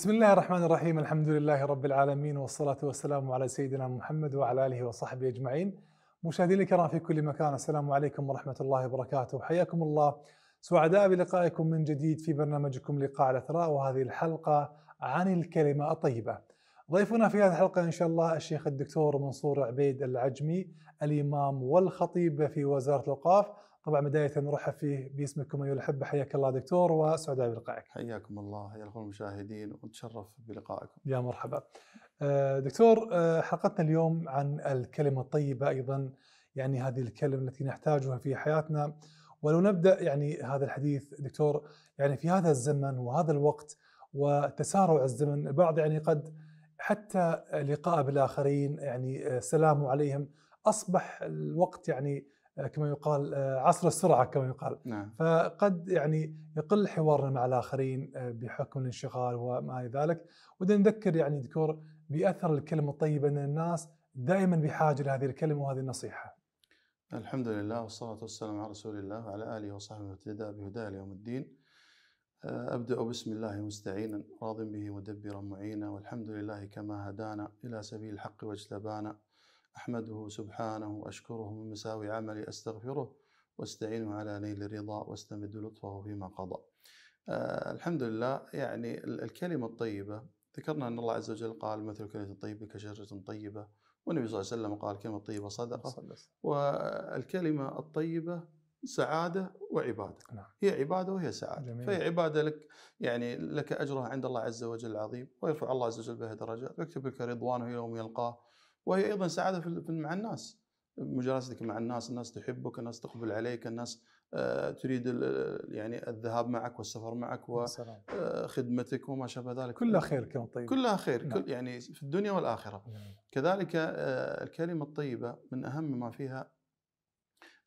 بسم الله الرحمن الرحيم الحمد لله رب العالمين والصلاة والسلام على سيدنا محمد وعلى آله وصحبه أجمعين مشاهدينا الكرام في كل مكان السلام عليكم ورحمة الله وبركاته حياكم الله سعداء بلقائكم من جديد في برنامجكم لقاء الأثراء وهذه الحلقة عن الكلمة الطيبة ضيفنا في هذه الحلقة إن شاء الله الشيخ الدكتور منصور عبيد العجمي الإمام والخطيب في وزارة الأوقاف طبعا بدايه نرحب فيه باسمكم ايها الاحبه حياك الله دكتور وسعداء بلقائك. حياكم الله حيا الاخوه المشاهدين ونتشرف بلقائكم. يا مرحبا. آه، دكتور آه، حلقتنا اليوم عن الكلمه الطيبه ايضا يعني هذه الكلمه التي نحتاجها في حياتنا ولو نبدا يعني هذا الحديث دكتور يعني في هذا الزمن وهذا الوقت وتسارع الزمن البعض يعني قد حتى لقاء بالاخرين يعني آه، سلام عليهم اصبح الوقت يعني آه، كما يقال آه، عصر السرعه كما يقال نعم. فقد يعني يقل حوارنا مع الاخرين آه، بحكم الانشغال وما الى ذلك ودنا نذكر يعني دكتور باثر الكلمه الطيبه ان الناس دائما بحاجه لهذه الكلمه وهذه النصيحه. الحمد لله والصلاه والسلام على رسول الله وعلى اله وصحبه واهتدى بهداه يوم الدين. ابدا بسم الله مستعينا راض به مدبرا معينا والحمد لله كما هدانا الى سبيل الحق واجتبانا أحمده سبحانه وأشكره من مساوي عملي أستغفره واستعينه على نيل الرضا واستمد لطفه فيما قضى آه الحمد لله يعني الكلمة الطيبة ذكرنا أن الله عز وجل قال مثل كلمة طيبة كشجرة طيبة والنبي صلى الله عليه وسلم قال كلمة طيبة صدقة والكلمة الطيبة سعادة وعبادة نعم. هي عبادة وهي سعادة فهي عبادة لك يعني لك أجرها عند الله عز وجل العظيم ويرفع الله عز وجل بها درجات ويكتب لك رضوانه يوم يلقاه وهي ايضا سعاده في مع الناس مجالستك مع الناس الناس تحبك الناس تقبل عليك الناس آه، تريد يعني الذهاب معك والسفر معك وخدمتك آه، وما شابه ذلك كلها خير كلمة طيبة كلها خير كل نعم. يعني في الدنيا والآخرة نعم. كذلك آه، الكلمة الطيبة من أهم ما فيها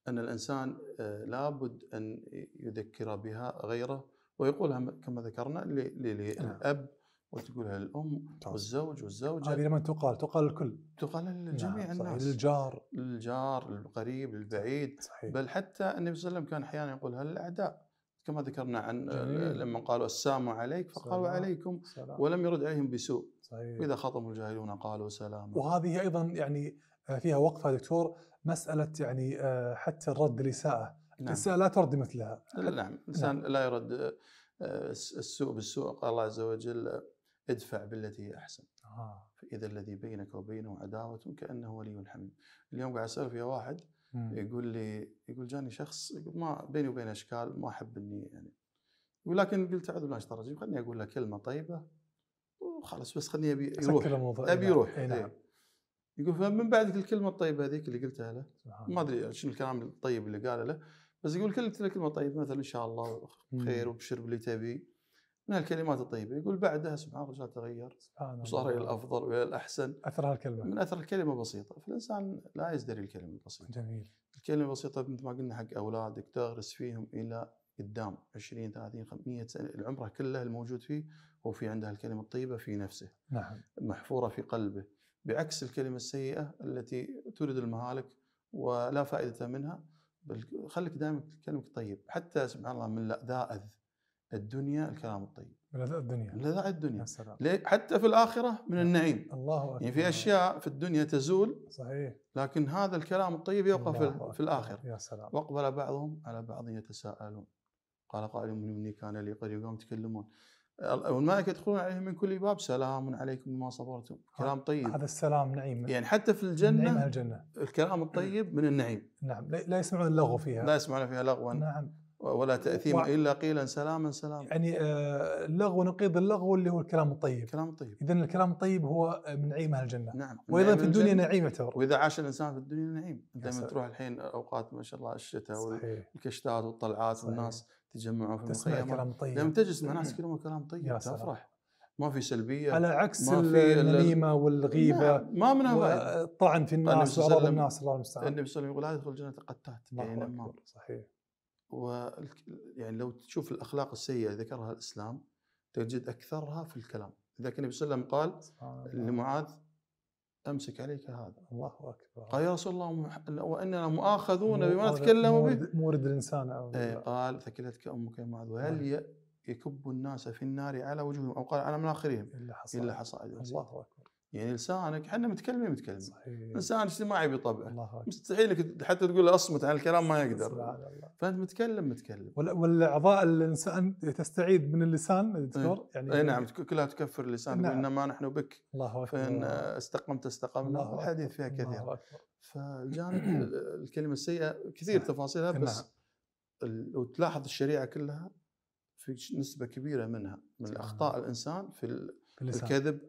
أن الإنسان لابد أن يذكر بها غيره ويقولها كما ذكرنا للأب نعم. وتقولها للام والزوج والزوجه هذه لما تقال تقال للكل تقال للجميع نعم الناس للجار للجار للقريب للبعيد صحيح. بل حتى النبي صلى الله عليه وسلم كان احيانا يقولها للاعداء كما ذكرنا عن جميل. لما قالوا السلام عليك فقالوا سلام. عليكم سلام. ولم يرد عليهم بسوء صحيح. واذا خاطبوا الجاهلون قالوا سلام وهذه ايضا يعني آه، فيها وقفه دكتور مساله يعني آه، حتى الرد الاساءه نعم. الاساءه لا ترد مثلها نعم الانسان نعم. لا يرد آه، السوء بالسوء قال الله عز وجل ادفع بالتي هي احسن آه. فاذا الذي بينك وبينه عداوه كانه ولي حميم اليوم قاعد اسولف ويا واحد يقول لي يقول جاني شخص يقول ما بيني وبين اشكال ما احب اني يعني ولكن قلت اعوذ بالله من الشيطان الرجيم خليني اقول له كلمه طيبه وخلاص بس خليني ابي يروح ابي نعم، يروح نعم. نعم. يقول فمن بعد الكلمه الطيبه هذيك اللي قلتها له ما ادري شنو الكلام الطيب اللي قاله له بس يقول كلمه كلمه طيبه مثلا ان شاء الله خير وبشر باللي تبي من الكلمات الطيبه يقول بعدها سبحان الله تغير سبحان وصار الى الافضل والى الاحسن اثر الكلمة من اثر الكلمه بسيطه فالانسان لا يزدري الكلمه البسيطه جميل الكلمه البسيطه مثل ما قلنا حق اولادك تغرس فيهم الى قدام 20 30 500 سنه العمره كله الموجود فيه هو في عنده الكلمه الطيبه في نفسه نعم محفوره في قلبه بعكس الكلمه السيئه التي تورد المهالك ولا فائده منها بل خليك دائما كلمك طيب حتى سبحان الله من لا ذاءذ الدنيا الكلام الطيب لذاء الدنيا لذاء الدنيا حتى في الآخرة من نعم. النعيم الله أكبر يعني في أشياء في الدنيا تزول صحيح لكن هذا الكلام الطيب يبقى في, في الآخرة يا سلام وأقبل بعضهم على بعض يتساءلون قال قائل مني كان لي قريب يوم يتكلمون والملائكة يدخلون عليهم من كل باب سلام عليكم بما صبرتم كلام طيب هذا السلام نعيم يعني حتى في الجنة نعيم الجنة الكلام الطيب من النعيم نعم لا يسمعون اللغو فيها لا يسمعون فيها لغوا نعم ولا تأثيم و... إلا قيلا سلاما سلاما يعني آه، اللغو نقيض اللغو اللي هو الكلام الطيب الكلام الطيب إذا الكلام الطيب هو من نعيم أهل الجنة نعم وأيضا في الدنيا نعيم يعتبر وإذا عاش الإنسان في الدنيا نعيم دائما لما تروح الحين أوقات ما شاء الله الشتاء والكشتات والطلعات صحيح. والناس تجمعوا في تسمع كلام طيب لما تجلس مع ناس يتكلمون كلام طيب تفرح ما في سلبيه على عكس النميمه والغيبه نعم. ما من الطعن في الناس وعرض الناس الله المستعان النبي صلى الله عليه وسلم يقول لا يدخل الجنه قتات إيه، نعم. صحيح و يعني لو تشوف الاخلاق السيئه ذكرها الاسلام تجد اكثرها في الكلام لذلك النبي صلى الله عليه وسلم قال لمعاذ امسك عليك هذا الله اكبر قال يا رسول الله واننا مؤاخذون بما تكلموا به مورد الانسان أو إيه، قال ثكلتك امك يا معاذ وهل نعم. يكب الناس في النار على وجوههم او قال على مناخرهم الا حصائد الله اكبر يعني لسانك احنا متكلمين متكلمين صحيح. انسان اجتماعي بطبعه الله مستحيل لك حتى تقول له اصمت عن الكلام ما يقدر فانت متكلم متكلم والاعضاء الانسان تستعيد من اللسان دكتور إيه. يعني اي نعم كلها تكفر اللسان نعم. انما نحن بك الله اكبر فان استقمت استقمنا الحديث فيها كثير فالجانب الكلمه السيئه كثير نعم. تفاصيلها بس نعم. وتلاحظ الشريعه كلها في نسبه كبيره منها من اخطاء الانسان في, في الكذب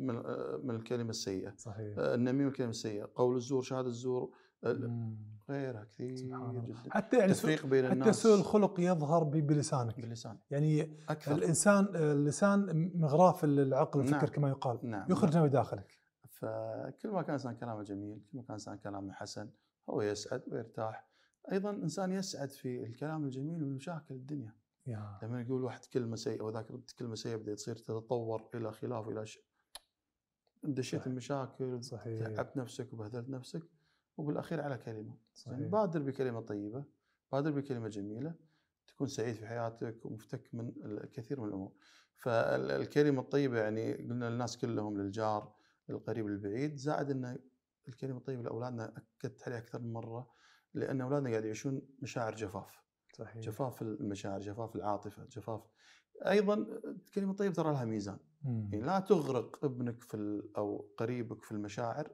من آه، من الكلمه السيئه صحيح آه، النميمه الكلمه السيئه قول الزور شهاده الزور آه، غيرها كثير سبحان حتى يعني تفريق بين حتى الناس حتى سوء الخلق يظهر بلسانك بلسانك يعني أكثر. الانسان اللسان مغراف العقل والفكر نعم. كما يقال نعم. يخرج نعم. داخلك فكل ما كان انسان كلامه جميل كل ما كان انسان كلامه حسن هو يسعد ويرتاح ايضا انسان يسعد في الكلام الجميل ومشاكل الدنيا يا. لما يقول واحد كلمه سيئه وذاك كلمه سيئه بدأ تصير تتطور الى خلاف الى شيء دشيت المشاكل صحيح تعبت نفسك وبهدلت نفسك وبالاخير على كلمه صحيح. يعني بادر بكلمه طيبه بادر بكلمه جميله تكون سعيد في حياتك ومفتك من الكثير من الامور فالكلمه الطيبه يعني قلنا للناس كلهم للجار القريب البعيد زائد ان الكلمه الطيبه لاولادنا اكدت عليها اكثر من مره لان اولادنا قاعد يعيشون مشاعر جفاف صحيح جفاف المشاعر جفاف العاطفه جفاف ايضا الكلمه الطيبه ترى لها ميزان إيه، مم. لا تغرق ابنك في او قريبك في المشاعر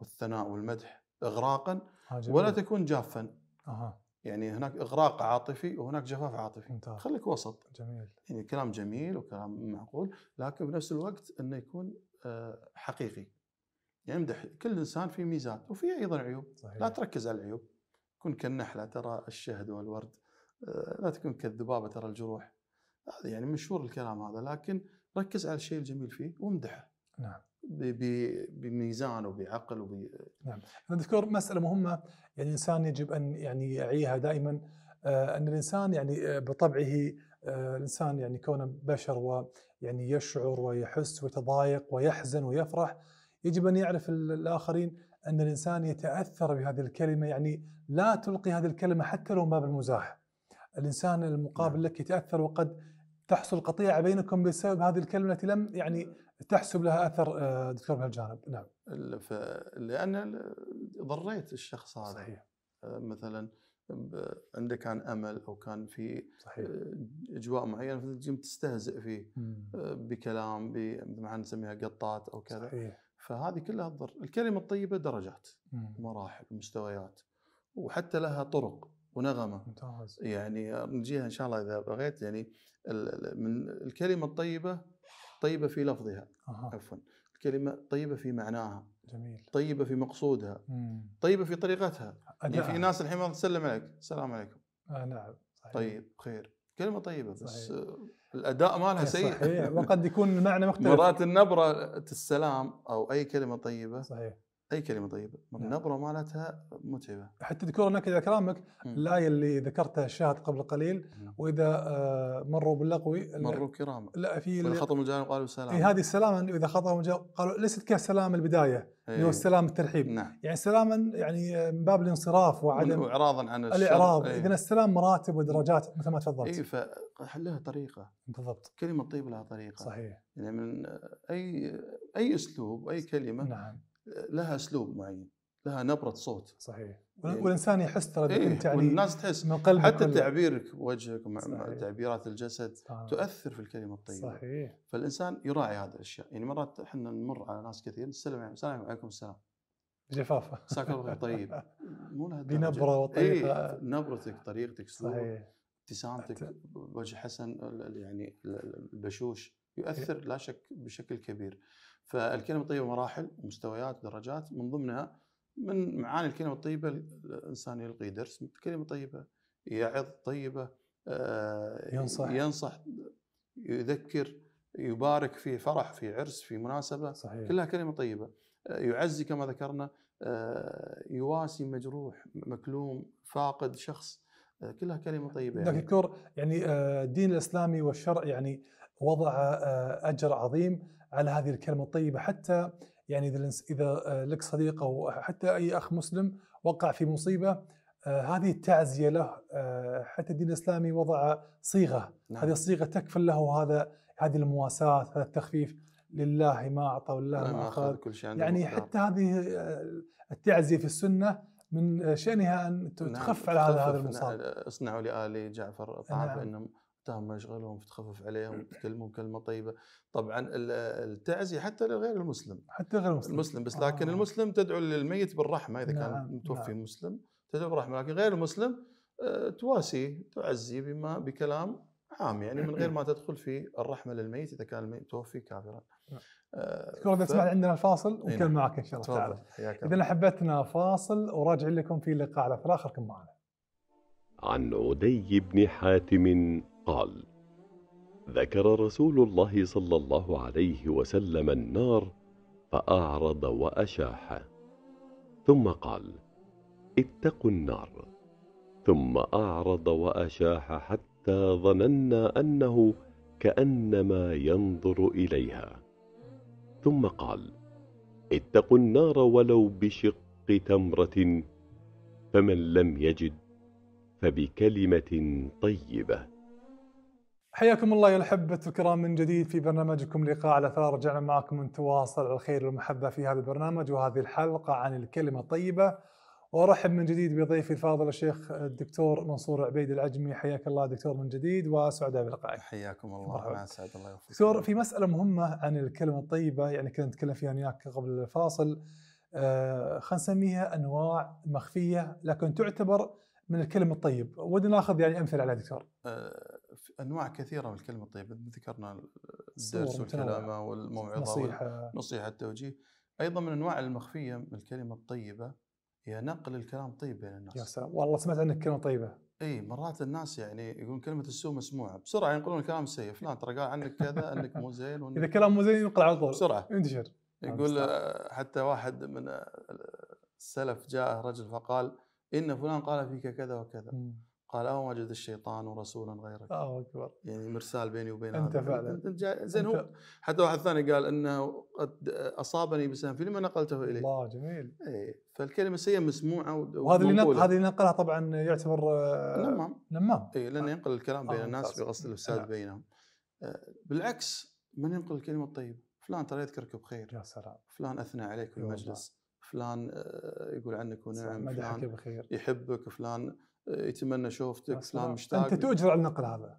والثناء والمدح اغراقا عجبين. آه، ولا تكون جافا أه. يعني هناك اغراق عاطفي وهناك جفاف عاطفي ممتاز. خليك وسط جميل يعني كلام جميل وكلام معقول لكن بنفس الوقت انه يكون آه، حقيقي يعني امدح كل انسان فيه ميزات وفيه ايضا عيوب صحيح. لا تركز على العيوب كن كالنحله ترى الشهد والورد آه، لا تكون كالذبابه ترى الجروح هذا يعني منشور الكلام هذا لكن ركز على الشيء الجميل فيه وامدحه نعم بميزان وبعقل وب نعم انا دكتور مساله مهمه يعني الانسان يجب ان يعني يعيها دائما آه ان الانسان يعني آه بطبعه آه الانسان يعني كونه بشر ويعني يشعر ويحس ويتضايق ويحزن ويفرح يجب ان يعرف الاخرين ان الانسان يتاثر بهذه الكلمه يعني لا تلقي هذه الكلمه حتى لو ما بالمزاح الانسان المقابل نعم. لك يتاثر وقد تحصل قطيعه بينكم بسبب هذه الكلمه التي لم يعني تحسب لها اثر آه، دكتور بهالجانب نعم لان ضريت الشخص هذا صحيح آه، مثلا عنده كان امل او كان في صحيح. آه، اجواء معينه تجي تستهزئ فيه مم. بكلام مثل ما نسميها قطات او كذا صحيح. فهذه كلها تضر الكلمه الطيبه درجات مم. مراحل ومستويات وحتى لها طرق ونغمه ممتاز يعني نجيها ان شاء الله اذا بغيت يعني من الكلمه الطيبه طيبه في لفظها أه. عفوا الكلمه طيبه في معناها جميل طيبه في مقصودها مم. طيبه في طريقتها يعني في ناس الحين ما تسلم عليك السلام عليكم آه نعم صحيح. طيب خير كلمه طيبه صحيح. بس الاداء مالها إيه، سيء صحيح. وقد يكون المعنى مختلف مرات النبره السلام او اي كلمه طيبه صحيح اي كلمه طيبه نعم. النبره مالتها متعبه حتى دكتور هناك اذا كلامك الايه اللي ذكرتها الشاهد قبل قليل نعم. واذا آه، مروا باللغو مروا كراما لا في اذا خطبوا الجانب قالوا سلام اي هذه السلام اذا خطبوا الجانب قالوا ليست كسلام البدايه اللي هو إيه. السلام الترحيب نعم. يعني سلاما يعني من باب الانصراف وعدم واعراضا عن الشر الاعراض إيه. اذا السلام مراتب ودرجات مثل ما تفضلت اي فحلها طريقه بالضبط كلمه طيب لها طريقه صحيح يعني من اي اي اسلوب اي كلمه نعم لها اسلوب معين لها نبره صوت صحيح إيه. والانسان يحس ترى إيه انت يعني والناس تحس من قلبك حتى تعبيرك وجهك مع تعبيرات الجسد صحيح. تؤثر في الكلمه الطيبه صحيح فالانسان يراعي هذه الاشياء يعني مرات احنا نمر على ناس كثير السلام عليكم السلام عليكم السلام جفافه مساك الله طيب مو بنبره وطريقه إيه نبرتك طريقتك صحيح ابتسامتك وجه حسن يعني البشوش يؤثر إيه. لا شك بشكل كبير فالكلمة الطيبة مراحل ومستويات ودرجات من ضمنها من معاني الكلمة الطيبة الإنسان يلقي درس كلمة طيبة يعظ طيبة آه، ينصح ينصح يذكر يبارك في فرح في عرس في مناسبة صحيح. كلها كلمة طيبة آه، يعزي كما ذكرنا آه، يواسي مجروح مكلوم فاقد شخص كلها كلمة طيبة يعني. دكتور يعني الدين الإسلامي والشرع يعني وضع أجر عظيم على هذه الكلمه الطيبه حتى يعني اذا اذا آه، لك صديق او حتى اي اخ مسلم وقع في مصيبه آه، هذه التعزيه له آه، حتى الدين الاسلامي وضع صيغه نعم. هذه الصيغه تكفل له هذا هذه المواساه هذا التخفيف لله ما اعطى ولله نعم، ما اخذ كل شيء يعني مقدار. حتى هذه التعزيه في السنه من شأنها أن نعم، تخف نعم على هذا هذا المصاب نعم، اصنعوا لآل جعفر طعام نعم. فإنهم تهم مشغلهم تخفف عليهم تكلمهم كلمه طيبه طبعا التعزيه حتى لغير المسلم حتى غير المسلم المسلم بس آه. لكن المسلم تدعو للميت بالرحمه اذا نعم. كان متوفي نعم. مسلم تدعو بالرحمه لكن غير المسلم آه، تواسيه تعزيه بما بكلام عام يعني من غير ما تدخل في الرحمه للميت اذا كان الميت توفي كافرا. نعم. آه، شكرا اذا سمعت عندنا الفاصل إيه، ونكمل معك ان شاء الله تعالى. اذا حبيتنا فاصل وراجع لكم في لقاء على اخركم معنا. عن عدي بن حاتم قال ذكر رسول الله صلى الله عليه وسلم النار فأعرض وأشاح ثم قال اتقوا النار ثم أعرض وأشاح حتى ظننا أنه كأنما ينظر إليها ثم قال اتقوا النار ولو بشق تمرة فمن لم يجد فبكلمة طيبة حياكم الله يا الحبة الكرام من جديد في برنامجكم لقاء على ثار رجعنا معكم نتواصل على الخير والمحبة في هذا البرنامج وهذه الحلقة عن الكلمة الطيبة وارحب من جديد بضيفي الفاضل الشيخ الدكتور منصور عبيد العجمي حياك الله دكتور من جديد وسعداء بلقائك حياكم الله اسعد الله يوفقك دكتور في مسألة مهمة عن الكلمة الطيبة يعني كنا نتكلم فيها وياك قبل الفاصل آه خلينا نسميها انواع مخفية لكن تعتبر من الكلم الطيب ودنا ناخذ يعني امثله على دكتور آه، انواع كثيره من الكلمه الطيبه ذكرنا الدرس والكلامه والموعظه نصيحه والنصيحه التوجيه ايضا من انواع المخفيه من الكلمه الطيبه هي نقل الكلام الطيب بين الناس يا سلام والله سمعت عنك كلمه طيبه اي مرات الناس يعني يقولون كلمه السوء مسموعه بسرعه ينقلون الكلام السيء فلان ترى قال عنك كذا انك مو زين وإن... اذا كلام مو زين ينقل على طول بسرعه ينتشر يقول حتى واحد من السلف جاءه رجل فقال ان فلان قال فيك كذا وكذا مم. قال أو وجد الشيطان رسولا غيرك الله أكبر يعني مرسال بيني وبين أنت فعلا أنت زين هو حتى واحد ثاني قال أنه قد أصابني بسهم فلما نقلته إليه الله جميل اي فالكلمة سيئه مسموعة وهذا اللي نقل هذا اللي نقلها طبعا يعتبر آه، نمام نمام اي لأنه آه. ينقل الكلام بين آه. الناس بقصد نعم. الإفساد آه. بينهم بالعكس من ينقل الكلمة الطيبة فلان ترى يذكرك بخير يا سلام فلان أثنى عليك في المجلس فلان آه، يقول عنك ونعم فلان بخير. يحبك فلان يتمنى شوفتك سلام مشتاق انت تؤجر على النقل هذا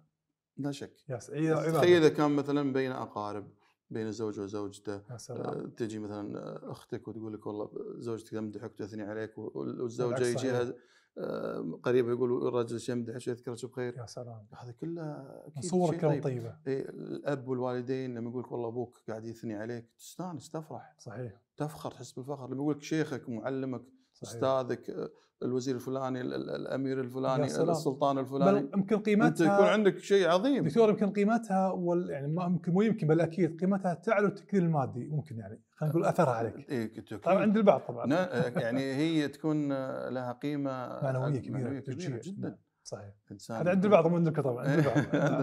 لا شك تخيل اذا كان مثلا بين اقارب بين الزوج وزوجته آه، تجي مثلا آه، اختك وتقول لك والله زوجتك تمدحك وتثني عليك والزوجه يجيها آه، قريبه يقول الرجل ايش يمدح ايش بخير يا سلام هذا كله صور كلام طيب. طيبه اي الاب والوالدين لما يقول لك والله ابوك قاعد يثني عليك تستانس تفرح صحيح تفخر تحس بالفخر لما يقول لك شيخك معلمك صحيح. استاذك الوزير الفلاني الامير الفلاني السلطان الفلاني يمكن قيمتها انت يكون عندك شيء عظيم دكتور يمكن قيمتها وال يعني ممكن مو يمكن بل اكيد قيمتها تعلو التكليل المادي ممكن يعني خلينا نقول اثرها عليك اي طبعا عند البعض طبعا يعني هي تكون لها قيمه معنويه كبيره, كبيرة جدا صحيح هذا عند البعض مو عندك طبعا إيه، عند البعض عند نعم.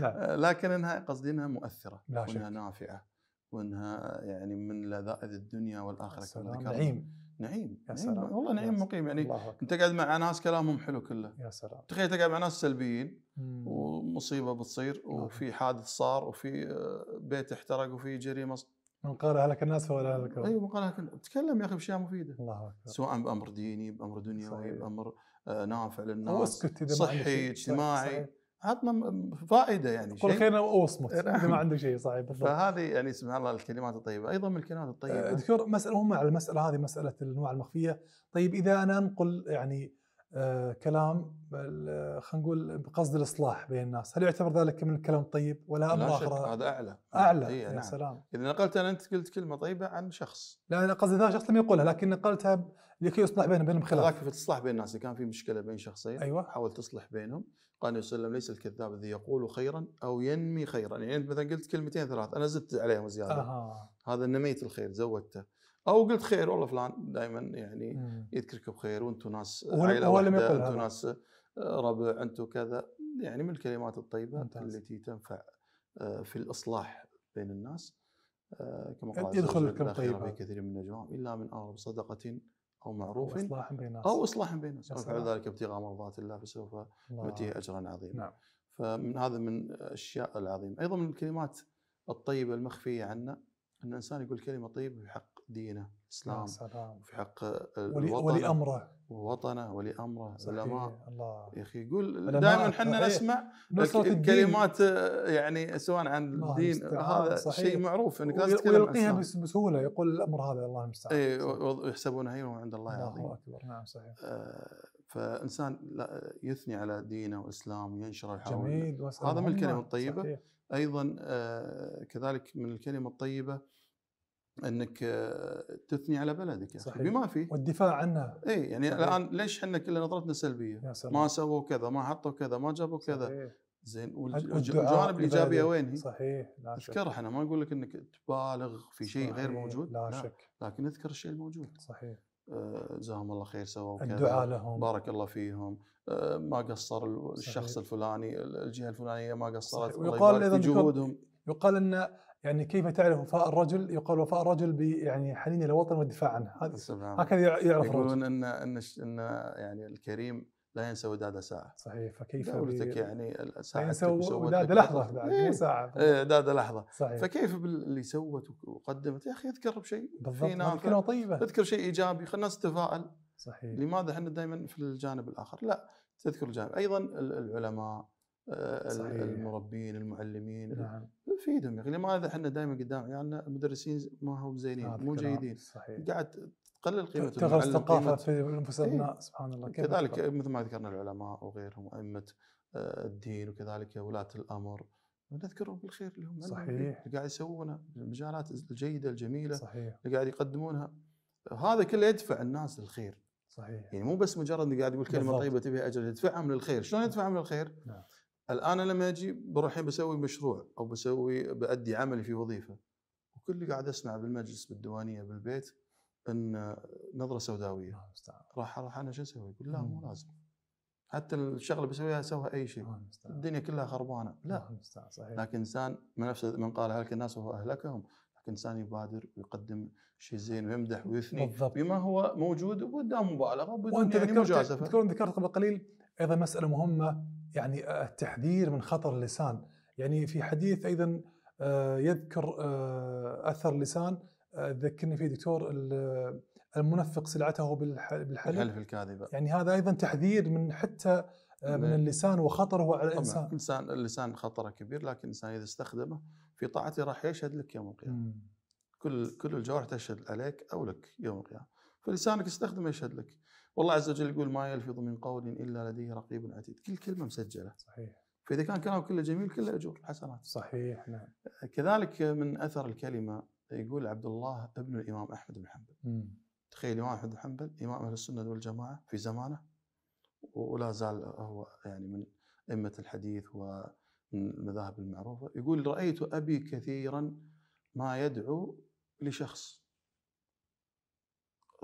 نعم. البعض لكن انها قصدي انها مؤثره وانها نافعه وانها يعني من لذائذ الدنيا والاخره كما ذكرت نعيم نعيم يا سلام نعيم. والله نعيم مقيم يعني انت قاعد مع ناس كلامهم حلو كله يا سلام تخيل تقعد مع ناس سلبيين ومصيبه بتصير وفي حادث صار وفي آه، بيت احترق وفي جريمه من قال اهلك الناس فهو اهلك ايوه من قال اهلك تكلم يا اخي باشياء مفيده الله اكبر سواء بامر ديني بامر دنيوي بامر آه، نافع للناس اسكت صحي اجتماعي عطنا فائده يعني كل خير واصمت ما إيه، عنده شيء صحيح بالضبط فهذه يعني سبحان الله الكلمات الطيبه ايضا من الكلمات الطيبه آه، دكتور مساله مهمه على المساله هذه مساله الانواع المخفيه طيب اذا انا انقل يعني آه كلام خلينا نقول بقصد الاصلاح بين الناس، هل يعتبر ذلك من الكلام الطيب ولا امر اخر؟ هذا اعلى اعلى إيه، يا نعم. سلام اذا نقلت انت قلت كلمه طيبه عن شخص لا انا قصدي ذا شخص لم يقولها لكن نقلتها لكي يصلح بينهم بينهم خلاف هذاك تصلح بين الناس كان في مشكله بين شخصين ايوه حاول تصلح بينهم قال النبي صلى الله عليه وسلم ليس الكذاب الذي يقول خيرا او ينمي خيرا يعني انت مثلا قلت كلمتين ثلاث انا زدت عليهم زياده آه. هذا نميت الخير زودته او قلت خير والله فلان دائما يعني يذكرك بخير وانتم ناس عائله واحده انتم ناس آه، ربع انتم كذا يعني من الكلمات الطيبه ممتاز. التي تنفع آه، في الاصلاح بين الناس آه، كما قال يدخل الكلام طيبا كثير من النجوم الا من اغرب صدقه أو معروف أو إصلاح بين الناس أو إصلاح بين الناس وفعل ذلك ابتغاء مرضات الله فسوف نؤتيه أجرا عظيما نعم. فمن هذا من الأشياء العظيمة أيضا من الكلمات الطيبة المخفية عنا أن الإنسان يقول كلمة طيبة في حق دينه الإسلام وفي حق الوطن ولأمره ووطنه ولامره علماء الله يا اخي يقول دائما احنا نسمع كلمات يعني سواء عن الدين هذا شيء معروف انك لازم تتكلم ويلقيها بسهوله يقول الامر هذا الله المستعان اي ويحسبون هي عند الله العظيم الله اكبر نعم صحيح آه، فانسان يثني على دينه واسلامه وينشره حوله جميل هذا من الكلمه الطيبه صحيح. ايضا آه، كذلك من الكلمه الطيبه انك آه، تثني على بلدك صحيح. بما فيه والدفاع عنها اي يعني صحيح. الان ليش احنا كلنا نظرتنا سلبيه؟ يا سلام. ما سووا كذا، ما حطوا كذا، ما جابوا كذا صحيح. زين والجوانب الايجابيه وين هي؟ صحيح لا شك اذكرها انا ما اقول لك انك تبالغ في شيء غير موجود لا, لا شك لكن اذكر الشيء الموجود صحيح آه، جزاهم الله خير سووا كذا الدعاء لهم بارك الله فيهم آه، ما قصر الشخص صحيح. الفلاني الجهه الفلانيه ما قصرت ويقال ايضا يقال ان يعني كيف تعرف وفاء الرجل؟ يقال وفاء الرجل يعني حنين الى الوطن والدفاع عنه هذا نعم. هكذا يعرف يقولون ان ان ان يعني الكريم لا ينسى وداده ساعة صحيح فكيف دولتك يعني ساعة وداده لحظة بعد مو إيه. ساعة إيه، وداده لحظة صحيح فكيف باللي سوت وقدمت يا اخي اذكر بشيء بالضبط كلمة طيبة اذكر شيء ايجابي خلينا الناس تتفائل صحيح لماذا احنا دائما في الجانب الاخر؟ لا تذكر الجانب ايضا العلماء آه، صحيح. المربين المعلمين نعم فيدهم يا اخي لماذا احنا دائما قدام يعني المدرسين ما هم زينين مو جيدين صحيح. قاعد تقلل قيمه تغرس ثقافه في انفسنا إيه؟ سبحان الله كيف كذلك مثل ما ذكرنا العلماء وغيرهم ائمه آه، الدين وكذلك ولاه الامر نذكرهم بالخير اللي هم صحيح اللي قاعد يسوونه المجالات الجيده الجميله صحيح اللي قاعد يقدمونها هذا كله يدفع الناس للخير صحيح يعني مو بس مجرد اني قاعد يقول كلمه طيبه تبي اجر يدفعهم للخير شلون يدفعهم للخير؟ نعم. الان انا لما اجي بروح بسوي مشروع او بسوي بادي عملي في وظيفه وكل اللي قاعد اسمع بالمجلس بالديوانيه بالبيت ان نظره سوداويه راح راح انا شو اسوي؟ يقول لا مو لازم حتى الشغله اللي بسويها سوها اي شيء الدنيا كلها خربانه لا صحيح. لكن انسان من نفس من قال هلك الناس وهو اهلكهم لكن انسان يبادر ويقدم شيء زين ويمدح ويثني بالضبط. بما هو موجود وقدام مبالغه وانت يعني مجازفه تذكرون ذكرت قبل قليل ايضا مساله مهمه يعني التحذير آه، من خطر اللسان يعني في حديث ايضا آه، يذكر آه، اثر اللسان ذكرني فيه دكتور المنفق سلعته بالحلف الحلف الكاذبه يعني هذا ايضا تحذير من حتى من اللسان وخطره على الانسان طبعا الانسان اللسان خطره كبير لكن الانسان اذا استخدمه في طاعته راح يشهد لك يوم القيامه كل كل الجوارح تشهد عليك او لك يوم القيامه فلسانك استخدمه يشهد لك والله عز وجل يقول ما يلفظ من قول الا لديه رقيب عتيد كل كلمه مسجله صحيح فاذا كان كلامه كله جميل كله اجور حسنات صحيح نعم كذلك من اثر الكلمه يقول عبد الله ابن الامام احمد بن حنبل تخيل الامام احمد بن حنبل امام اهل السنه والجماعه في زمانه ولا زال هو يعني من ائمه الحديث ومن المذاهب المعروفه يقول رايت ابي كثيرا ما يدعو لشخص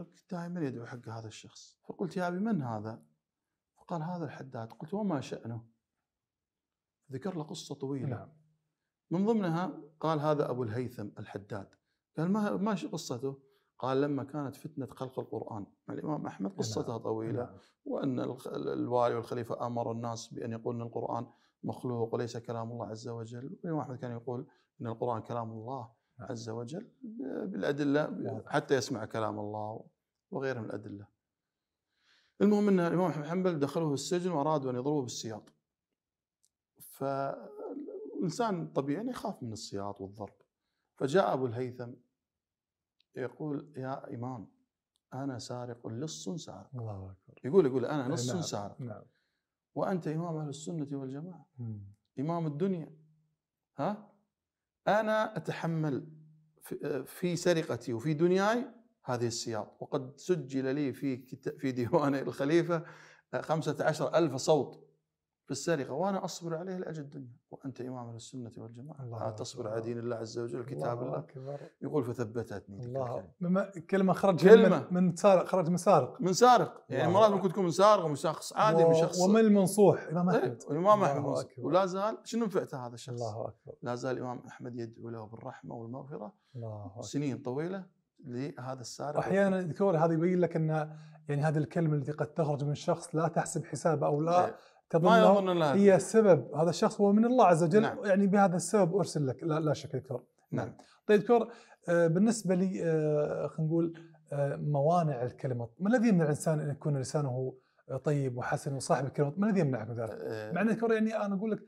يقول دائما يدعو حق هذا الشخص فقلت يا أبي من هذا فقال هذا الحداد قلت وما شأنه ذكر له قصة طويلة نعم. من ضمنها قال هذا أبو الهيثم الحداد قال ما ما قصته قال لما كانت فتنة خلق القرآن يعني الإمام أحمد قصتها نعم. طويلة نعم. وأن الوالي والخليفة أمر الناس بأن يقول أن القرآن مخلوق وليس كلام الله عز وجل الإمام أحمد كان يقول أن القرآن كلام الله نعم. عز وجل بالأدلة حتى يسمع كلام الله وغيرها من الأدلة المهم أن الإمام أحمد حنبل دخلوه السجن وأرادوا أن يضربوه بالسياط فالإنسان طبيعي يخاف من السياط والضرب فجاء أبو الهيثم يقول يا إمام أنا سارق لص سارق الله أكبر يقول يقول أنا لص نعم. سارق نعم. وأنت إمام أهل السنة والجماعة مم. إمام الدنيا ها أنا أتحمل في سرقتي وفي دنياي هذه السياط وقد سجل لي في في ديوان الخليفة خمسة عشر ألف صوت في السرقة وأنا أصبر عليه لأجل الدنيا وأنت إمام السنة والجماعة الله تصبر على دين الله عز وجل كتاب الله, الله يقول فثبتتني الله كلمة خرج كلمة من, من سارق خرج من سارق من سارق يعني مرات ممكن تكون من سارق ومن شخص عادي من شخص ومن المنصوح إمام إيه، أحمد إمام أحمد ولا زال شنو نفعته هذا الشخص الله أكبر لا زال الإمام أحمد يدعو له بالرحمة والمغفرة الله أكبر. سنين طويلة لهذا السارق واحيانا دكتور هذا يبين لك ان يعني هذه الكلمه التي قد تخرج من شخص لا تحسب حسابه او لا إيه. تظن هي سبب هذا الشخص هو من الله عز وجل نعم. يعني بهذا السبب ارسل لك لا, لا شك دكتور نعم, نعم. طيب دكتور آه، بالنسبه لي آه، خلينا نقول آه، موانع الكلمه ما الذي يمنع الانسان ان يكون لسانه طيب وحسن وصاحب الكلمه ما الذي يمنعك من ذلك؟ مع ان يعني انا اقول لك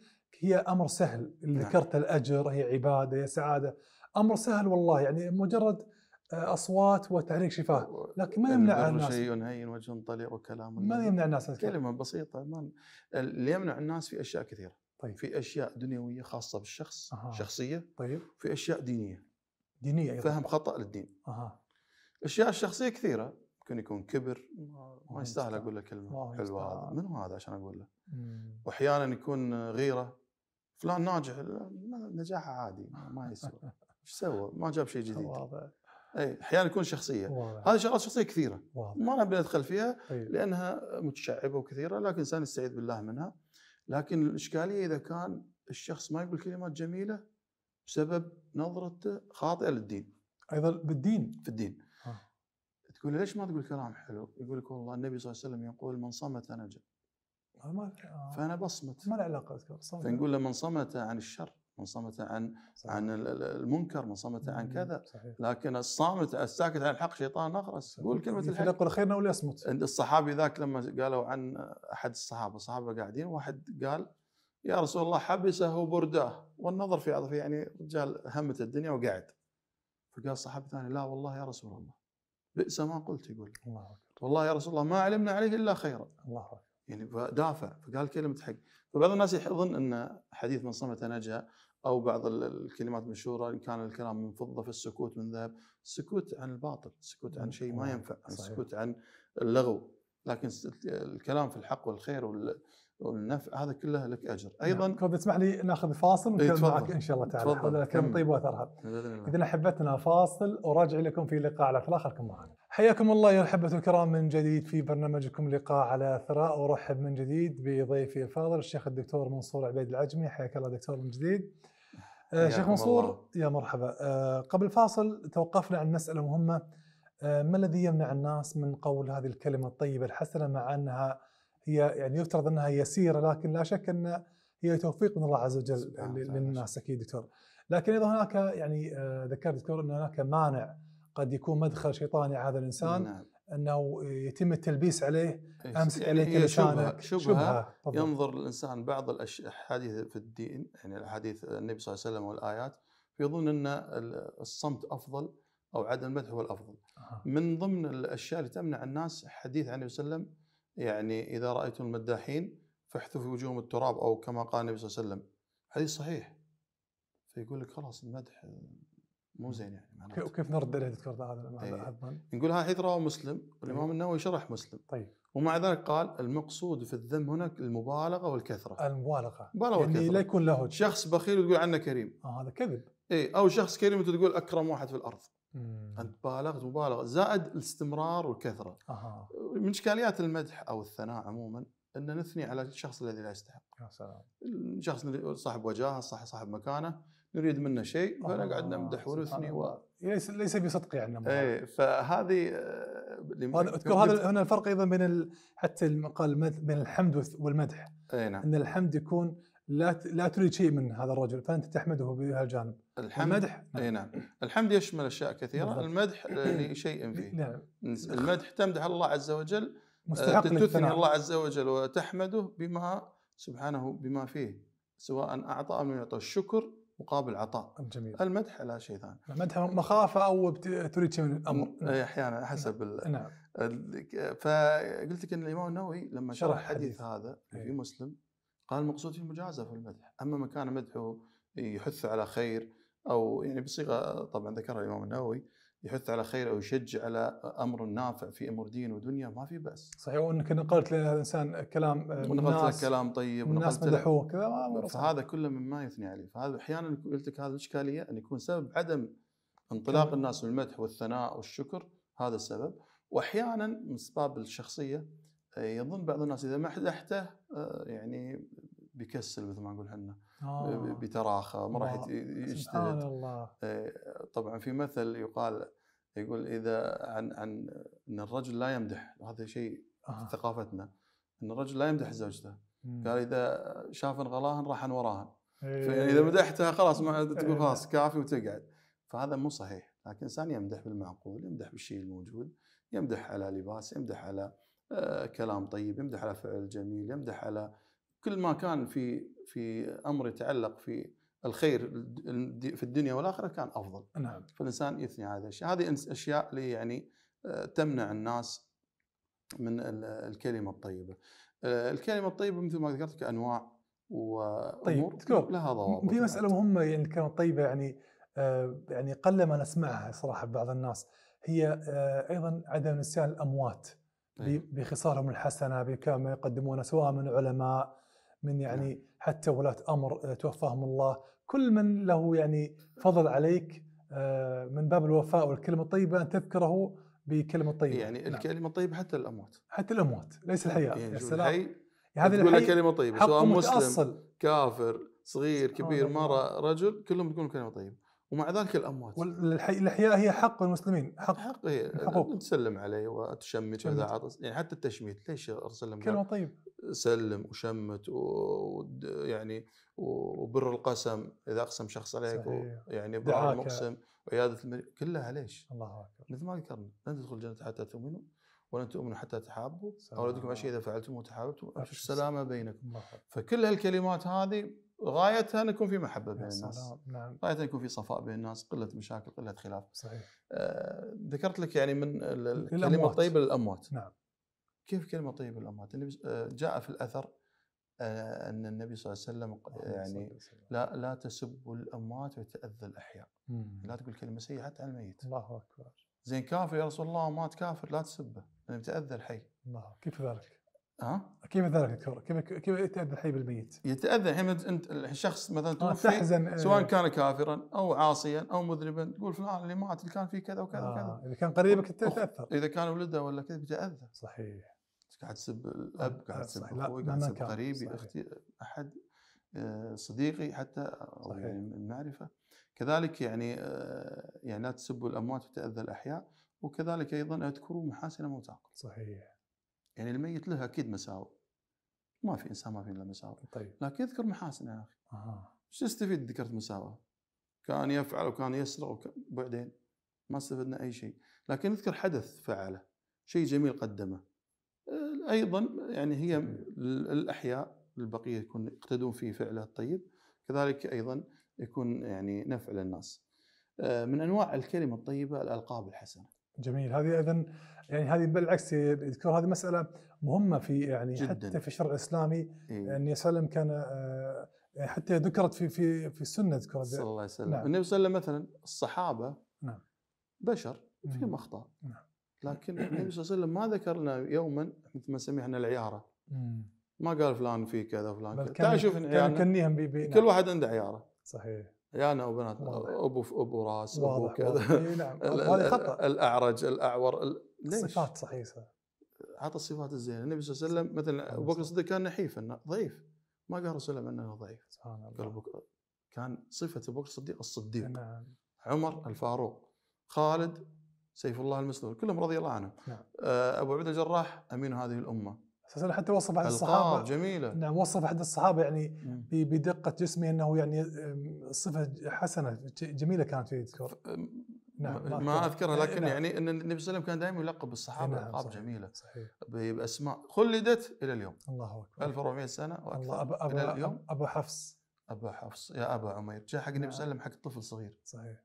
هي امر سهل اللي نعم. ذكرت نعم. الاجر هي عباده هي سعاده امر سهل والله يعني مجرد اصوات وتحريك شفاه لكن ما يمنع الناس شيء هين وجه طليق وكلام ما يمنع الناس كلمه بسيطه ما اللي يمنع الناس في اشياء كثيره طيب في اشياء دنيويه خاصه بالشخص أه. شخصيه طيب في اشياء دينيه دينيه أيضا. فهم خطا للدين أه. الاشياء الشخصيه كثيره ممكن يكون كبر ما يستاهل اقول له كلمه حلوه هذا من هو هذا عشان اقول له واحيانا يكون غيره فلان ناجح نجاحه عادي ما يسوى ايش سوى؟ ما جاب شيء جديد اي احيانا يكون شخصيه واضح. هذه شغلات شخصيه كثيره واضح. ما نبي ندخل فيها أي. لانها متشعبه وكثيره لكن الانسان يستعيذ بالله منها لكن الاشكاليه اذا كان الشخص ما يقول كلمات جميله بسبب نظرته خاطئه للدين ايضا بالدين في الدين آه. تقول ليش ما تقول كلام حلو؟ يقول لك والله النبي صلى الله عليه وسلم يقول من صمت نجا آه. فانا بصمت ما له علاقه فنقول له من صمت عن الشر من صمت عن صحيح. عن المنكر من صمت عن كذا صحيح. لكن الصامت الساكت عن الحق شيطان اخرس قول كلمه الحق يقول خيرنا وليصمت الصحابي ذاك لما قالوا عن احد الصحابه الصحابه قاعدين واحد قال يا رسول الله حبسه برداه والنظر في عضفه يعني رجال همت الدنيا وقعد فقال صحابي ثاني لا والله يا رسول الله بئس ما قلت يقول الله والله يا رسول الله ما علمنا عليه الا خيرا الله أكبر. يعني دافع فقال كلمه حق فبعض الناس يظن ان حديث من صمت نجا او بعض الكلمات المشهوره ان كان الكلام من فضه فالسكوت من ذهب السكوت عن الباطل السكوت عن شيء ما نعم، ينفع السكوت عن اللغو لكن الكلام في الحق والخير وال والنفع هذا كله لك اجر نعم. ايضا نعم. تسمح لي ناخذ فاصل ايه معك ان شاء الله تعالى تفضل الكلام الطيب واثرها اذا احبتنا فاصل وراجع لكم في لقاء على خلاف خلكم معنا حياكم الله يا الحبة الكرام من جديد في برنامجكم لقاء على ثراء ورحب من جديد بضيفي الفاضل الشيخ الدكتور منصور عبيد العجمي حياك الله دكتور من جديد آه، شيخ منصور الله. يا مرحبا آه، قبل الفاصل توقفنا عن مسألة مهمة آه، ما الذي يمنع الناس من قول هذه الكلمة الطيبة الحسنة مع أنها هي يعني يفترض أنها يسيرة لكن لا شك أن هي توفيق من الله عز وجل للناس أكيد دكتور لكن أيضا هناك يعني ذكرت دكتور أن هناك مانع قد يكون مدخل شيطاني على هذا الانسان نعم. انه يتم التلبيس عليه إيه. امسك يعني عليك لسانك شبهه, شبهة شبهة ينظر الانسان بعض الاحاديث في الدين يعني الاحاديث النبي صلى الله عليه وسلم والايات فيظن ان الصمت افضل او عدم المدح هو الافضل. آه. من ضمن الاشياء اللي تمنع الناس حديث عن النبي صلى الله عليه وسلم يعني اذا رايتم المداحين فاحثوا في وجوههم التراب او كما قال النبي صلى الله عليه وسلم. حديث صحيح. فيقول لك خلاص المدح مو زين يعني وكيف نرد عليه دكتور هذا نقول هذا حيث إيه. رواه مسلم والامام إيه. النووي شرح مسلم طيب ومع ذلك قال المقصود في الذم هنا المبالغه والكثره المبالغه مبالغه يعني والكثره لا يكون له شخص بخيل وتقول عنه كريم اه هذا كذب اي او شخص كريم وتقول تقول اكرم واحد في الارض مم. انت بالغت مبالغه زائد الاستمرار والكثره أها. من اشكاليات المدح او الثناء عموما ان نثني على الشخص الذي لا يستحق يا سلام الشخص صاحب وجاهه صاحب مكانه يريد منا شيء آه، فانا قاعد نمدح ورثني و... ليس ليس بصدق يعني اي فهذه آه، اذكر هذا هنا الفرق ايضا بين ال... حتى المقال بين الحمد والمدح اي نعم ان الحمد يكون لا لا تريد شيء من هذا الرجل فانت تحمده بهالجانب الحمد المدح اي نعم الحمد يشمل اشياء كثيره بالضبط. المدح آه، لشيء فيه نعم. المدح تمدح الله عز وجل مستحق تثني الله عز وجل وتحمده بما سبحانه بما فيه سواء اعطى او لم يعطى الشكر مقابل عطاء جميل المدح لا شيء ثاني المدح مخافه او تريد شيء من الامر اي احيانا حسب ال... نعم, نعم. فقلت لك ان الامام النووي لما شرح الحديث هذا في إيه. مسلم قال المقصود فيه المجازفه في المدح اما من كان مدحه يحث على خير او يعني بصيغه طبعا ذكرها الامام النووي يحث على خير او يشجع على امر نافع في امور دين ودنيا ما في باس. صحيح وانك نقلت الانسان كلام آه، ونقلت له كلام طيب الناس مدحوه كذا فهذا كله مما يثني عليه فهذا احيانا قلت لك هذه الاشكاليه ان يكون سبب عدم انطلاق الناس للمدح والثناء والشكر هذا السبب واحيانا من اسباب الشخصيه آه، يظن بعض الناس اذا مدحته آه، يعني بيكسل مثل ما نقول احنا آه. بتراخى ما راح يجتهد سبحان الله آه، طبعا في مثل يقال يقول اذا عن عن ان الرجل لا يمدح وهذا شيء آه. في ثقافتنا ان الرجل لا يمدح زوجته قال اذا شاف غلاهن راح وراهن أيه. فاذا مدحتها خلاص ما تقول إيه. خلاص كافي وتقعد فهذا مو صحيح لكن الانسان يمدح بالمعقول يمدح بالشيء الموجود يمدح على لباس يمدح على آه، كلام طيب يمدح على فعل جميل يمدح على كل ما كان في في امر يتعلق في الخير في الدنيا والاخره كان افضل. نعم. فالانسان يثني على هذا الشيء، هذه اشياء اللي يعني آه، تمنع الناس من الكلمه الطيبه. آه، الكلمه الطيبه مثل ما ذكرت كانواع وامور طيب. لها ضوابط. في مساله مهمه يعني الكلمه الطيبه يعني آه، يعني قلما نسمعها صراحه بعض الناس هي ايضا عدم نسيان الاموات. أيوه. بخصالهم الحسنه بما يقدمونه سواء من علماء من يعني نعم. حتى ولاة أمر توفاهم الله كل من له يعني فضل عليك آه، من باب الوفاء والكلمة الطيبة أن تذكره بكلمة طيبة يعني نعم. الكلمة الطيبة حتى الأموات حتى الأموات ليس نعم. الحياة يعني يا سلام الحي هذا الحي كلمة طيبة سواء مسلم كافر صغير كبير مرة رجل كلهم يقولون كلمة طيبة ومع ذلك الاموات والاحياء هي حق المسلمين حق حق هي حقوق تسلم عليه وتشمت اذا عطس يعني حتى التشميت ليش ارسل كلمه طيب سلم وشمت ويعني وبر القسم اذا اقسم شخص عليك يعني بر المقسم وعياده المريض كلها ليش؟ الله اكبر مثل ما ذكرنا لن تدخل الجنه حتى تؤمنوا ولن تؤمنوا حتى تحابوا اولادكم عشية اذا فعلتم وتحاببتم السلامه بينكم فكل هالكلمات هذه غايتها ان يكون في محبه بين الناس نعم. غايتها ان يكون في صفاء بين الناس قله مشاكل قله خلاف صحيح آه ذكرت لك يعني من الكلمه الطيبه للاموات نعم كيف كلمه طيبه للاموات النبي آه، جاء في الاثر آه ان النبي صلى الله عليه وسلم يعني لا لا تسبوا الاموات وتاذى الاحياء مم. لا تقول كلمه سيئه حتى على الميت الله اكبر زين كافر يا رسول الله مات كافر لا تسبه لانه يعني الحي الله كيف ذلك؟ ها كيف ذلك دكتور؟ كيف كيف يتاذى الحي بالميت؟ يتاذى الحين انت الشخص مثلا آه، توفي آه. سواء كان كافرا او عاصيا او مذنبا تقول فلان اللي مات اللي كان فيه كذا وكذا آه وكذا اذا كان قريبك تتاثر اذا كان ولده ولا كذا بتاذى صحيح قاعد تسب الاب آه، قاعد تسب اخوي قاعد تسب قريبي صحيح. اختي احد صديقي حتى صحيح. يعني المعرفه كذلك يعني يعني لا تسبوا الاموات وتاذى الاحياء وكذلك ايضا اذكروا محاسن موتاكم صحيح يعني الميت له اكيد مساوئ ما في انسان ما في الا مساوئ طيب لكن يذكر محاسن يا اخي اها شو تستفيد ذكرت مساوئ؟ كان يفعل وكان يسرق وكان بعدين ما استفدنا اي شيء لكن اذكر حدث فعله شيء جميل قدمه آه، ايضا يعني هي الاحياء البقيه يكون يقتدون في فعله الطيب كذلك ايضا يكون يعني نفع للناس آه، من انواع الكلمه الطيبه الالقاب الحسنه جميل هذه اذا يعني هذه بالعكس يذكر هذه مساله مهمه في يعني جداً. حتى في الشرع الاسلامي إيه؟ النبي صلى الله عليه وسلم كان آه، حتى ذكرت في في في السنه ذكرت صلى الله عليه وسلم نعم. النبي صلى الله عليه وسلم مثلا الصحابه نعم بشر فيهم اخطاء نعم. لكن النبي صلى الله عليه وسلم ما ذكرنا يوما مثل ما نسميه احنا العياره ما قال فلان في كذا فلان كذا تعال شوف عيارنا كل نعم. واحد عنده عياره صحيح يعني انا وبنات ابو ابو راس ابو كذا نعم خطا الاعرج الاعور ليش؟ صفات صحيحه عطى الصفات الزينه النبي صلى الله عليه وسلم مثلا ابو بكر الصديق كان نحيف انه ضعيف ما قال رسول الله انه ضعيف سبحان الله قال كان صفه ابو بكر الصديق الصديق نعم. عمر الفاروق خالد سيف الله المسلول كلهم رضي الله عنهم نعم. آه، ابو عبد الجراح امين هذه الامه اساسا حتى وصف احد الصحابه جميله نعم وصف احد الصحابه يعني بدقه جسمه انه يعني صفه حسنه جميله كانت في دكتور نعم ما, اذكرها لكن نعم. يعني ان النبي صلى الله عليه وسلم كان دائما يلقب الصحابه نعم القاب جميله صحيح باسماء خلدت الى اليوم الله اكبر 1400 سنه واكثر الله أبا أبا الى اليوم ابو حفص ابو حفص يا ابا عمير جاء حق النبي نعم. صلى الله عليه وسلم حق طفل صغير صحيح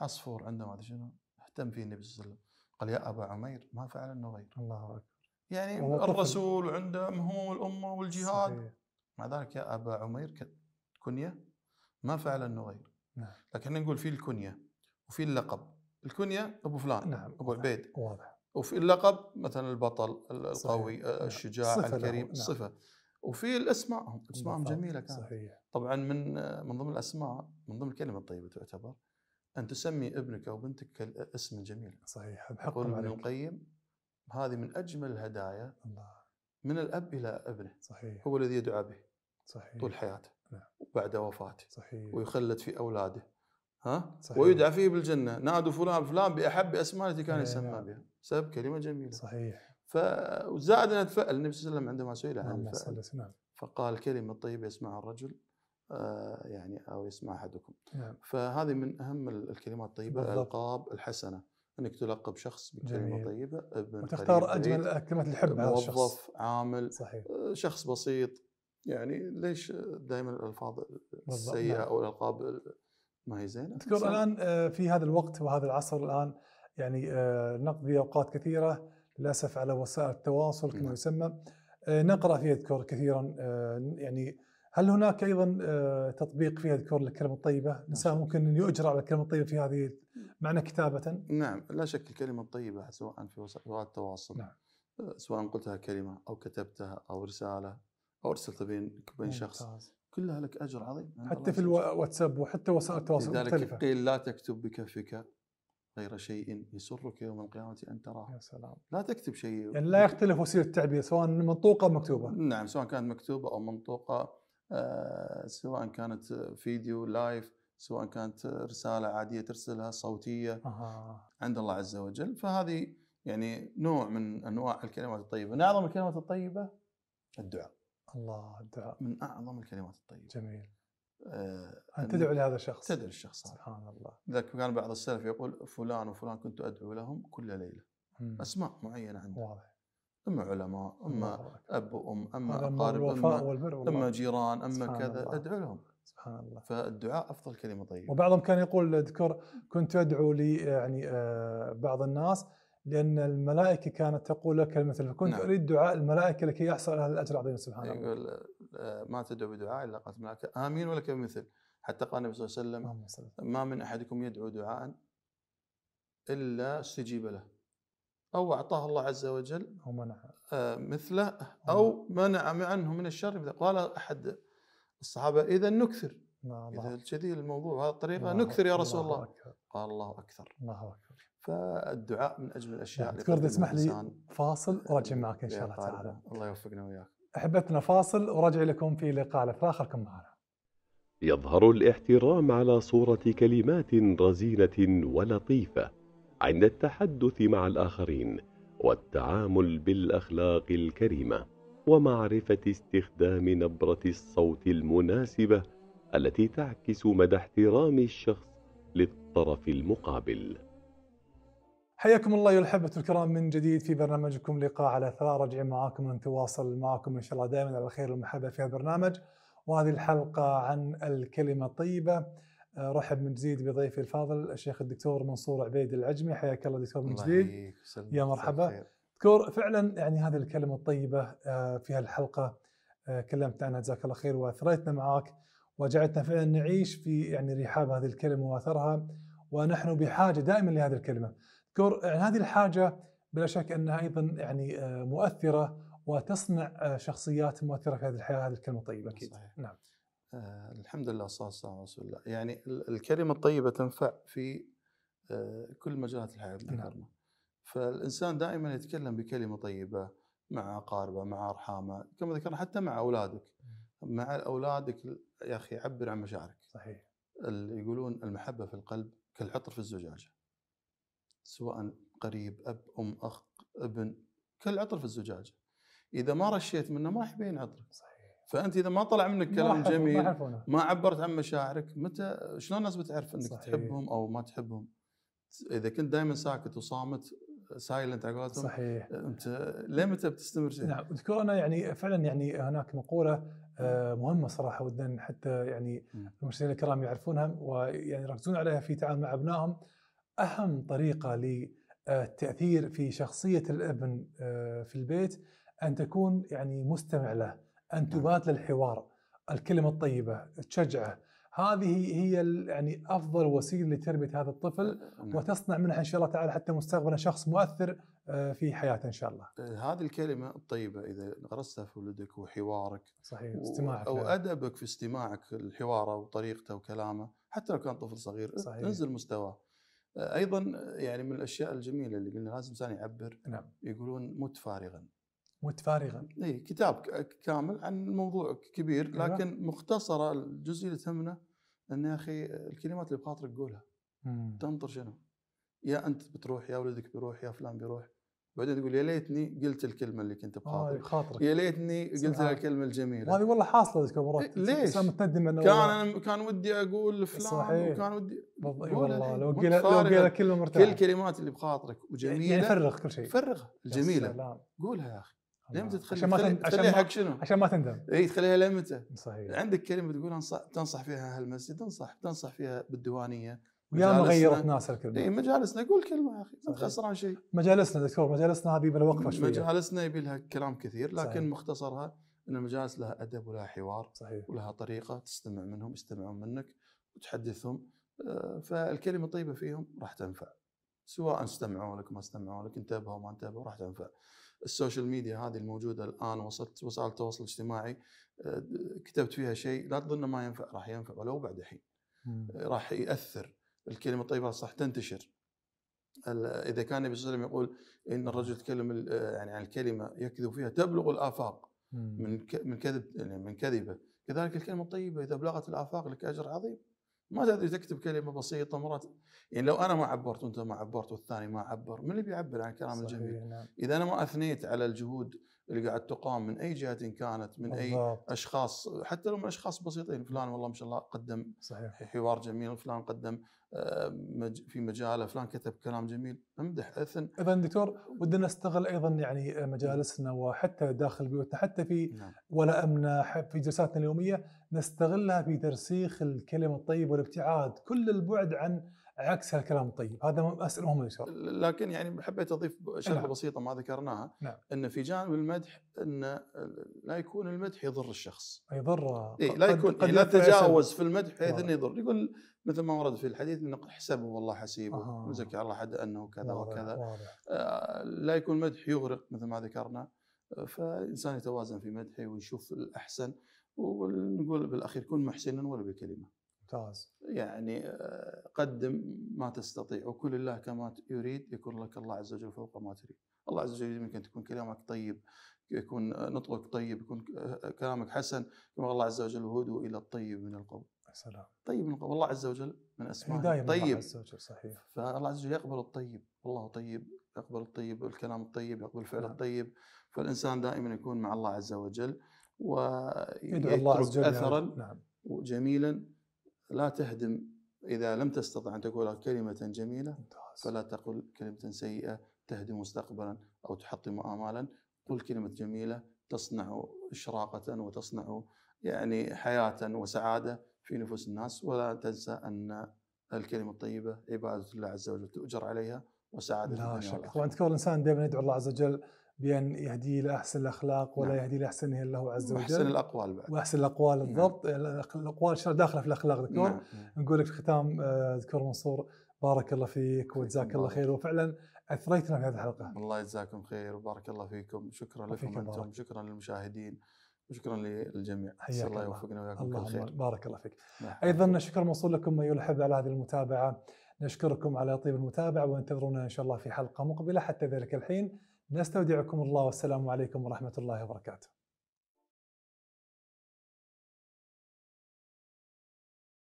عصفور عنده ما ادري شنو اهتم فيه النبي صلى الله عليه وسلم قال يا ابا عمير ما فعل النغير الله اكبر يعني الرسول وعنده مهموم الامه والجهاد صحيح. مع ذلك يا ابا عمير كنيه ما فعل النغير نعم. لكن نقول في الكنيه وفي اللقب الكنيه ابو فلان نعم. ابو عبيد نعم. واضح وفي اللقب مثلا البطل القوي صحيح. نعم. آه، الشجاع صفة الكريم نعم. صفه وفي الاسماء اسمائهم جميله كانت صحيح طبعا من آه، من ضمن الاسماء من ضمن الكلمه الطيبه تعتبر ان تسمي ابنك او بنتك اسم جميل صحيح يقول ابن القيم هذه من اجمل الهدايا الله. من الاب الى ابنه صحيح هو الذي يدعى به صحيح طول حياته نعم. وبعد وفاته صحيح ويخلد في اولاده ها صحيح. ويدعى فيه بالجنه نادوا فلان فلان باحب اسماء التي كان نعم. يسمى نعم. بها سبب كلمه جميله صحيح فزاد ان يتفائل النبي صلى الله عليه وسلم عندما سئل عن نعم. فقال كلمه طيبه يسمعها الرجل آه، يعني او يسمع احدكم نعم. فهذه من اهم الكلمات الطيبه الالقاب الحسنه انك تلقب شخص بكلمه جميل. طيبه ابن آه، وتختار اجمل كلمه الحب موظف هذا الشخص. عامل صحيح. آه، شخص بسيط يعني ليش دائما الالفاظ السيئه نعم. او الالقاب ما هي زينه تذكر الان آه، في هذا الوقت وهذا العصر الان يعني نقضي اوقات كثيره للاسف على وسائل التواصل كما نعم. يسمى نقرا فيها اذكر كثيرا يعني هل هناك ايضا آه، تطبيق فيها ذكور الكلمه الطيبه؟ الانسان نعم. ممكن ان يؤجر على الكلمه الطيبه في هذه معنى كتابه؟ نعم لا شك الكلمه الطيبه سواء في وسائل التواصل نعم. آه، سواء قلتها كلمه او كتبتها او رساله او ارسلتها بين بين شخص كلها لك اجر عظيم حتى في الواتساب وحتى وسائل التواصل لذلك مختلفة. قيل لا تكتب بكفك غير شيء يسرك يوم القيامة أن تراه يا سلام لا تكتب شيء يعني لا يختلف وسيلة التعبير سواء منطوقة أو مكتوبة نعم سواء كانت مكتوبة أو منطوقة آه، سواء كانت فيديو لايف سواء كانت رساله عاديه ترسلها صوتيه آه. عند الله عز وجل فهذه يعني نوع من انواع الكلمات الطيبه من اعظم الكلمات الطيبه الدعاء الله الدعاء من اعظم الكلمات الطيبه جميل آه، أن تدعو لهذا الشخص تدعو للشخص سبحان الله لذلك كان بعض السلف يقول فلان وفلان كنت ادعو لهم كل ليله اسماء معينه عنده واضح اما علماء اما اب وام اما اقارب اما اما جيران اما كذا الله. ادعو لهم سبحان الله فالدعاء افضل كلمه طيبه وبعضهم كان يقول اذكر كنت ادعو لي يعني آه، بعض الناس لان الملائكه كانت تقول لك المثل فكنت نعم. اريد دعاء الملائكه لكي يحصل هذا الاجر العظيم سبحان الله يقول آه، ما تدعو بدعاء الا قالت الملائكه امين ولك بمثل حتى قال النبي صلى الله عليه وسلم ما من احدكم يدعو دعاء الا استجيب له أو أعطاه الله عز وجل أو آه مثله أو منع عنه من الشر قال أحد الصحابة إذا نكثر إذا كذي الموضوع هذه الطريقة نكثر يا رسول الله, الله قال الله أكثر الله أكبر فالدعاء من أجل الأشياء نعم، اللي تكرد اسمح لي فاصل ورجع معك إن شاء الله تعالى الله يوفقنا وياك أحبتنا فاصل ورجع لكم في لقاء الأخرى معنا يظهر الاحترام على صورة كلمات رزينة ولطيفة عند التحدث مع الآخرين والتعامل بالأخلاق الكريمة ومعرفة استخدام نبرة الصوت المناسبة التي تعكس مدى احترام الشخص للطرف المقابل حياكم الله يا الحبة الكرام من جديد في برنامجكم لقاء على ثراء رجع معاكم نتواصل معاكم ان شاء الله دائما على خير المحبة في هذا البرنامج وهذه الحلقه عن الكلمه الطيبه آه، رحب من جديد بضيفي الفاضل الشيخ الدكتور منصور عبيد العجمي حياك الله دكتور من جديد يا مرحبا دكتور فعلا يعني هذه الكلمه الطيبه آه، في هالحلقه آه، كلمت عنها جزاك الله خير واثريتنا معاك وجعلتنا فعلا نعيش في يعني رحاب هذه الكلمه واثرها ونحن بحاجه دائما لهذه الكلمه. دكتور يعني هذه الحاجه بلا شك انها ايضا يعني مؤثره وتصنع شخصيات مؤثره في هذه الحياه هذه الكلمه الطيبه اكيد. صحيح. نعم. آه الحمد لله والصلاه والسلام على رسول الله، يعني الكلمه الطيبه تنفع في آه كل مجالات الحياه ذكرنا. نعم. فالانسان دائما يتكلم بكلمه طيبه مع اقاربه مع ارحامه كما ذكرنا حتى مع اولادك مع اولادك يا اخي عبر عن مشاعرك. صحيح. اللي يقولون المحبه في القلب كالعطر في الزجاجه. سواء قريب اب ام اخ ابن كالعطر في الزجاجه. اذا ما رشيت منه ما راح يبين عطرك. صحيح. فانت اذا ما طلع منك كلام جميل ما, ما عبرت عن مشاعرك متى شلون الناس بتعرف انك صحيح. تحبهم او ما تحبهم اذا كنت دائما ساكت وصامت سايلنت على قولتهم صحيح انت ليه متى بتستمر شيء؟ نعم اذكر انا يعني فعلا يعني هناك مقوله آه، مهمه صراحه ودنا حتى يعني المشاهدين الكرام يعرفونها ويعني يركزون عليها في تعامل مع ابنائهم اهم طريقه للتاثير آه، في شخصيه الابن آه، في البيت ان تكون يعني مستمع له ان نعم. تبات للحوار الكلمه الطيبه تشجعه هذه هي يعني افضل وسيله لتربيه هذا الطفل أه، أه، نعم. وتصنع منه ان شاء الله تعالى حتى مستقبلا شخص مؤثر أه، في حياته ان شاء الله. هذه الكلمه الطيبه اذا غرستها في ولدك وحوارك صحيح استماعك او ادبك في استماعك لحواره وطريقته وكلامه حتى لو كان طفل صغير صحيح. انزل مستواه. ايضا يعني من الاشياء الجميله اللي قلنا لازم الانسان يعبر نعم. يقولون مت فارغا متفارغا اي كتاب كامل عن موضوع كبير أيوة. لكن مختصره الجزء اللي تهمنا ان يا اخي الكلمات اللي بخاطرك قولها تنطر شنو؟ يا انت بتروح يا ولدك بيروح يا فلان بيروح بعدين تقول يا ليتني قلت الكلمه اللي كنت آه، بخاطرك يا ليتني قلت الكلمه الجميله هذه والله حاصله لك مرات ليش؟ متندم انه كان أنا كان ودي اقول فلان صحيح. وكان ودي اي والله لو قيل لو قيل كلمه مرتاحه كل الكلمات اللي بخاطرك وجميله يعني فرغ كل شيء فرغها الجميله قولها يا اخي لمتى تخلي عشان ما تندم عشان ما تندم اي تخليها لمتى؟ صحيح عندك كلمه تقول انصح تنصح فيها هالمسجد تنصح تنصح فيها بالديوانيه ويا ما غيرت ناس الكلمه اي مجالسنا قول كلمه يا اخي ما خسران شيء مجالسنا دكتور مجالسنا هذه يبي وقفه شويه مجالسنا يبي لها كلام كثير لكن صحيح. مختصرها ان المجالس لها ادب ولها حوار صحيح. ولها طريقه تستمع منهم يستمعون منك وتحدثهم آه، فالكلمه الطيبه فيهم راح تنفع سواء استمعوا لك ما استمعوا لك انتبهوا ما انتبهوا راح تنفع السوشيال ميديا هذه الموجوده الان وصلت وسائل التواصل الاجتماعي آه، كتبت فيها شيء لا تظن ما ينفع راح ينفع ولو بعد حين آه، راح ياثر الكلمه الطيبه صح تنتشر اذا كان النبي صلى الله عليه وسلم يقول ان الرجل يتكلم آه، يعني عن الكلمه يكذب فيها تبلغ الافاق من من كذب يعني من كذبه كذلك الكلمه الطيبه اذا بلغت الافاق لك اجر عظيم ما تدري تكتب كلمه بسيطه مرات يعني لو انا ما عبرت وانت ما عبرت والثاني ما عبر من اللي بيعبر عن كلام صحيح. الجميل؟ نعم. اذا انا ما اثنيت على الجهود اللي قاعد تقام من اي جهه كانت من بالضبط. اي اشخاص حتى لو من اشخاص بسيطين فلان والله ما شاء الله قدم صحيح. حوار جميل فلان قدم آه، في مجاله فلان كتب كلام جميل امدح اثن اذا دكتور ودنا نستغل ايضا يعني آه، مجالسنا وحتى داخل بيوتنا حتى في نعم. ولا امنا في جلساتنا اليوميه نستغلها في ترسيخ الكلمه الطيبه والابتعاد كل البعد عن عكس الكلام الطيب هذا أسئلة مهمه ان لكن يعني حبيت اضيف شرحه نعم. بسيطه ما ذكرناها نعم. ان في جانب المدح ان لا يكون المدح يضر الشخص يضره إيه لا يكون قد لا تجاوز في المدح بحيث انه يضر يقول مثل ما ورد في الحديث انه حسبه والله حسيبه آه. وزكى الله حد انه كذا واضح وكذا واضح. آه لا يكون المدح يغرق مثل ما ذكرنا آه، فالانسان يتوازن في مدحه ويشوف الاحسن ونقول بالاخير كن محسنا ولو بكلمه. ممتاز. يعني آه، قدم ما تستطيع وكل الله كما يريد يكون لك الله عز وجل فوق ما تريد. الله عز وجل يريد منك تكون كلامك طيب، يكون آه، نطقك طيب، يكون آه، كلامك حسن كما الله عز وجل هدوا الى الطيب من القول. سلام. طيب من القول، الله عز وجل من اسمائه يعني طيب. الله عز وجل صحيح. فالله عز وجل يقبل الطيب، والله طيب يقبل الطيب، الكلام الطيب، يقبل الفعل نعم. الطيب، فالانسان دائما يكون مع الله عز وجل. ويترك أثرا نعم. جميلا لا تهدم إذا لم تستطع أن تقول كلمة جميلة فلا تقل كلمة سيئة تهدم مستقبلا أو تحطم آمالا قل كلمة جميلة تصنع إشراقة وتصنع يعني حياة وسعادة في نفوس الناس ولا تنسى أن الكلمة الطيبة عبادة الله عز وجل تؤجر عليها وسعادة لا شك وأنت كون إنسان دائما يدعو الله عز وجل بأن يهديه لأحسن الأخلاق ولا نعم. يهديه الا الله عز وجل وأحسن الأقوال بعد وأحسن الأقوال نعم. بالضبط نعم. الأقوال داخلة في الأخلاق دكتور نعم. نعم. نقول لك في ختام دكتور آه، منصور بارك الله فيك وجزاك الله خير وفعلا اثريتنا في هذه الحلقه. الله يجزاكم خير وبارك الله فيكم، شكرا لكم انتم، شكرا للمشاهدين وشكرا للجميع، حياك الله يوفقنا وياكم كل خير. بارك الله فيك. نعم. ايضا شكرا موصول لكم ايها الاحبه على هذه المتابعه، نشكركم على طيب المتابعه وانتظرونا ان شاء الله في حلقه مقبله حتى ذلك الحين. نستودعكم الله والسلام عليكم ورحمه الله وبركاته